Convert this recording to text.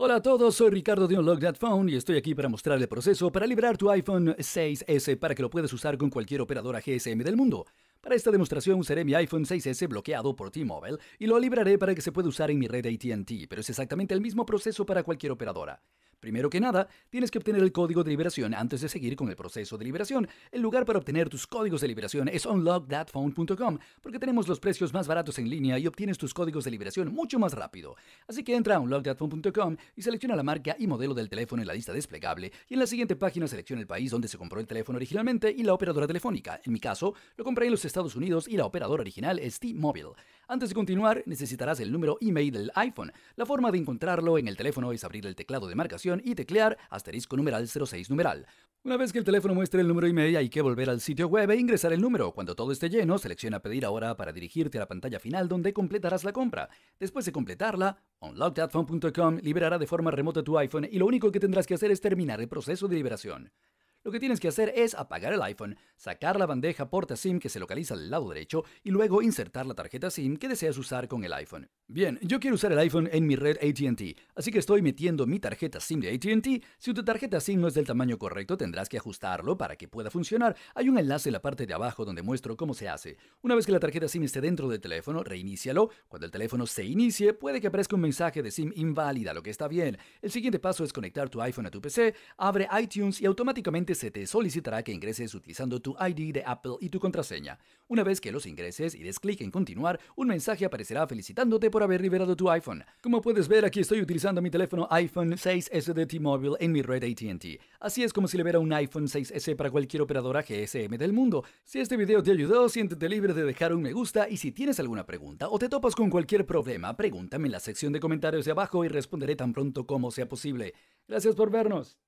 Hola a todos, soy Ricardo de Unlock y estoy aquí para mostrar el proceso para liberar tu iPhone 6S para que lo puedas usar con cualquier operadora GSM del mundo. Para esta demostración usaré mi iPhone 6S bloqueado por T-Mobile y lo libraré para que se pueda usar en mi red ATT, pero es exactamente el mismo proceso para cualquier operadora. Primero que nada, tienes que obtener el código de liberación antes de seguir con el proceso de liberación. El lugar para obtener tus códigos de liberación es unlockthatphone.com porque tenemos los precios más baratos en línea y obtienes tus códigos de liberación mucho más rápido. Así que entra a unlockthatphone.com y selecciona la marca y modelo del teléfono en la lista desplegable y en la siguiente página selecciona el país donde se compró el teléfono originalmente y la operadora telefónica. En mi caso, lo compré en los Estados Unidos y la operadora original es T-Mobile. Antes de continuar, necesitarás el número email del iPhone. La forma de encontrarlo en el teléfono es abrir el teclado de marcación y teclear asterisco numeral 06 numeral. Una vez que el teléfono muestre el número y media hay que volver al sitio web e ingresar el número. Cuando todo esté lleno, selecciona pedir ahora para dirigirte a la pantalla final donde completarás la compra. Después de completarla, unlockdatphone.com liberará de forma remota tu iPhone y lo único que tendrás que hacer es terminar el proceso de liberación. Lo que tienes que hacer es apagar el iPhone, sacar la bandeja porta SIM que se localiza al lado derecho y luego insertar la tarjeta SIM que deseas usar con el iPhone. Bien, yo quiero usar el iPhone en mi red ATT, así que estoy metiendo mi tarjeta SIM de ATT. Si tu tarjeta SIM no es del tamaño correcto, tendrás que ajustarlo para que pueda funcionar. Hay un enlace en la parte de abajo donde muestro cómo se hace. Una vez que la tarjeta SIM esté dentro del teléfono, reinícialo. Cuando el teléfono se inicie, puede que aparezca un mensaje de SIM inválida, lo que está bien. El siguiente paso es conectar tu iPhone a tu PC, abre iTunes y automáticamente se te solicitará que ingreses utilizando tu ID de Apple y tu contraseña. Una vez que los ingreses y des clic en continuar, un mensaje aparecerá felicitándote por haber liberado tu iPhone. Como puedes ver, aquí estoy utilizando mi teléfono iPhone 6S de T-Mobile en mi red AT&T. Así es como si libera un iPhone 6S para cualquier operadora GSM del mundo. Si este video te ayudó, siéntete libre de dejar un me gusta y si tienes alguna pregunta o te topas con cualquier problema, pregúntame en la sección de comentarios de abajo y responderé tan pronto como sea posible. Gracias por vernos.